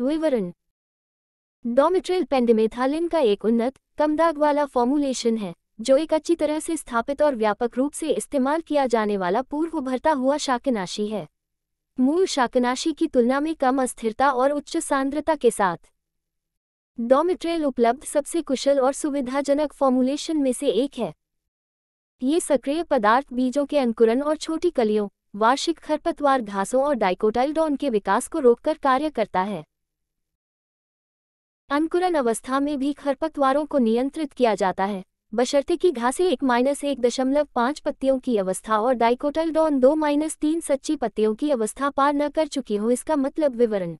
विवरण डोमिट्रिल पेंडिमेथालिन का एक उन्नत कम दाग वाला फॉर्मूलेशन है जो एक अच्छी तरह से स्थापित और व्यापक रूप से इस्तेमाल किया जाने वाला पूर्व उभरता हुआ शाकनाशी है मूल शाकनाशी की तुलना में कम अस्थिरता और उच्च सांद्रता के साथ डोमिट्रेल उपलब्ध सबसे कुशल और सुविधाजनक फॉर्मूलेशन में से एक है ये सक्रिय पदार्थ बीजों के अंकुरन और छोटी कलियों वार्षिक खरपतवार घासों और डाइकोटाइलडॉन के विकास को रोककर कार्य करता है अंकुरण अवस्था में भी खरपतवारों को नियंत्रित किया जाता है बशर्ते की घासें एक माइनस एक दशमलव पाँच पत्तियों की अवस्था और डाइकोटल डॉन दो माइनस तीन सच्ची पत्तियों की अवस्था पार न कर चुकी हो इसका मतलब विवरण